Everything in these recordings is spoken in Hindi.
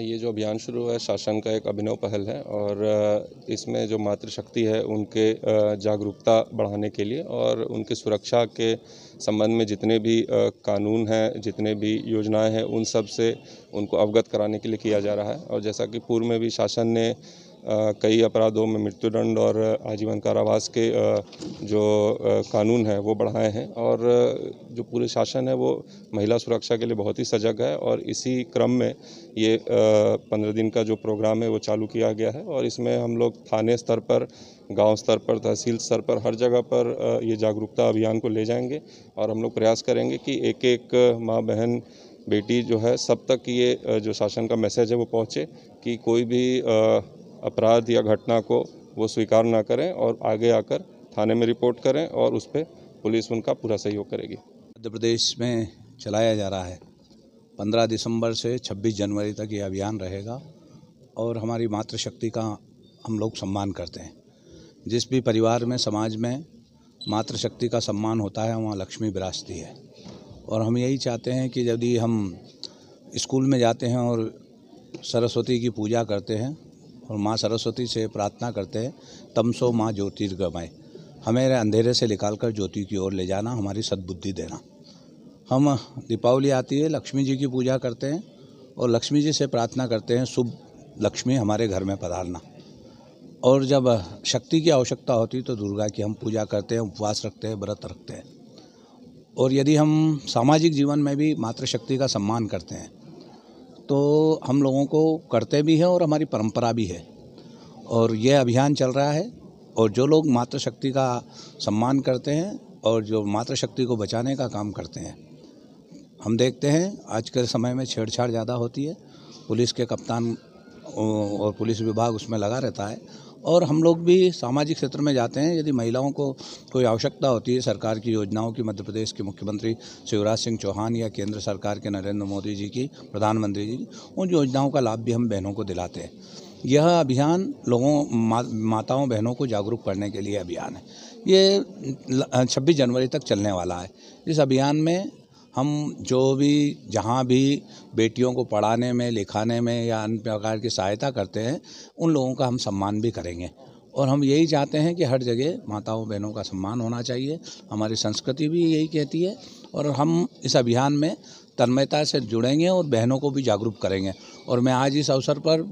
ये जो अभियान शुरू हुआ है शासन का एक अभिनव पहल है और इसमें जो मातृशक्ति है उनके जागरूकता बढ़ाने के लिए और उनके सुरक्षा के संबंध में जितने भी कानून हैं जितने भी योजनाएं हैं उन सब से उनको अवगत कराने के लिए किया जा रहा है और जैसा कि पूर्व में भी शासन ने कई अपराधों में मृत्युदंड और आजीवन कारावास के जो कानून है वो बढ़ाए हैं और जो पूरे शासन है वो महिला सुरक्षा के लिए बहुत ही सजग है और इसी क्रम में ये पंद्रह दिन का जो प्रोग्राम है वो चालू किया गया है और इसमें हम लोग थाने स्तर पर गांव स्तर पर तहसील स्तर पर हर जगह पर ये जागरूकता अभियान को ले जाएंगे और हम लोग प्रयास करेंगे कि एक एक माँ बहन बेटी जो है सब तक ये जो शासन का मैसेज है वो पहुँचे कि कोई भी अपराध या घटना को वो स्वीकार ना करें और आगे आकर थाने में रिपोर्ट करें और उस पर पुलिस उनका पूरा सहयोग करेगी मध्य प्रदेश में चलाया जा रहा है पंद्रह दिसंबर से छब्बीस जनवरी तक ये अभियान रहेगा और हमारी मातृशक्ति का हम लोग सम्मान करते हैं जिस भी परिवार में समाज में मातृशक्ति का सम्मान होता है वहाँ लक्ष्मी विरासती है और हम यही चाहते हैं कि यदि हम स्कूल में जाते हैं और सरस्वती की पूजा करते हैं और माँ सरस्वती से प्रार्थना करते हैं तमसो माँ ज्योतिर्गमय हमें अंधेरे से निकालकर ज्योति की ओर ले जाना हमारी सद्बुद्धि देना हम दीपावली आती है लक्ष्मी जी की पूजा करते हैं और लक्ष्मी जी से प्रार्थना करते हैं शुभ लक्ष्मी हमारे घर में पधारना और जब शक्ति की आवश्यकता होती तो दुर्गा की हम पूजा करते हैं उपवास रखते हैं व्रत रखते हैं और यदि हम सामाजिक जीवन में भी मातृशक्ति का सम्मान करते हैं तो हम लोगों को करते भी हैं और हमारी परंपरा भी है और यह अभियान चल रहा है और जो लोग मातृशक्ति का सम्मान करते हैं और जो मातृशक्ति को बचाने का काम करते हैं हम देखते हैं आज के समय में छेड़छाड़ ज़्यादा होती है पुलिस के कप्तान और पुलिस विभाग उसमें लगा रहता है और हम लोग भी सामाजिक क्षेत्र में जाते हैं यदि महिलाओं को कोई आवश्यकता होती है सरकार की योजनाओं की मध्य प्रदेश के मुख्यमंत्री शिवराज सिंह चौहान या केंद्र सरकार के नरेंद्र मोदी जी की प्रधानमंत्री जी उन योजनाओं का लाभ भी हम बहनों को दिलाते हैं यह अभियान लोगों मा, माताओं बहनों को जागरूक करने के लिए अभियान है ये 26 जनवरी तक चलने वाला है इस अभियान में हम जो भी जहाँ भी बेटियों को पढ़ाने में लिखाने में या अन्य प्रकार की सहायता करते हैं उन लोगों का हम सम्मान भी करेंगे और हम यही चाहते हैं कि हर जगह माताओं बहनों का सम्मान होना चाहिए हमारी संस्कृति भी यही कहती है और हम इस अभियान में तन्मयता से जुड़ेंगे और बहनों को भी जागरूक करेंगे और मैं आज इस अवसर पर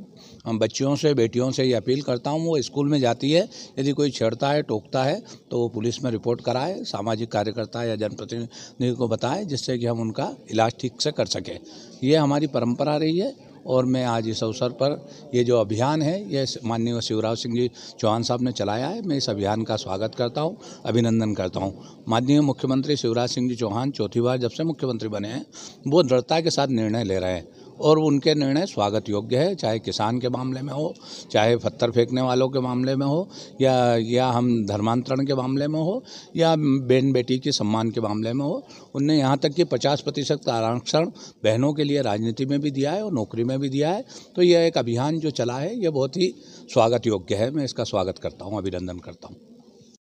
बच्चियों से बेटियों से ये अपील करता हूँ वो स्कूल में जाती है यदि कोई छेड़ता है टोकता है तो वो पुलिस में रिपोर्ट कराए सामाजिक कार्यकर्ता या जनप्रतिनिधि को बताएं जिससे कि हम उनका इलाज ठीक से कर सकें ये हमारी परंपरा रही है और मैं आज इस अवसर पर ये जो अभियान है ये माननीय शिवराज सिंह जी चौहान साहब ने चलाया है मैं इस अभियान का स्वागत करता हूँ अभिनंदन करता हूँ माननीय मुख्यमंत्री शिवराज सिंह जी चौहान चौथी बार जब से मुख्यमंत्री बने हैं वो दृढ़ता के साथ निर्णय ले रहे हैं और उनके निर्णय स्वागत योग्य है चाहे किसान के मामले में हो चाहे पत्थर फेंकने वालों के मामले में हो या या हम धर्मांतरण के मामले में हो या बहन बेटी के सम्मान के मामले में हो उनने यहाँ तक कि पचास प्रतिशत आरक्षण बहनों के लिए राजनीति में भी दिया है और नौकरी में भी दिया है तो यह एक अभियान जो चला है यह बहुत ही स्वागत योग्य है मैं इसका स्वागत करता हूँ अभिनंदन करता हूँ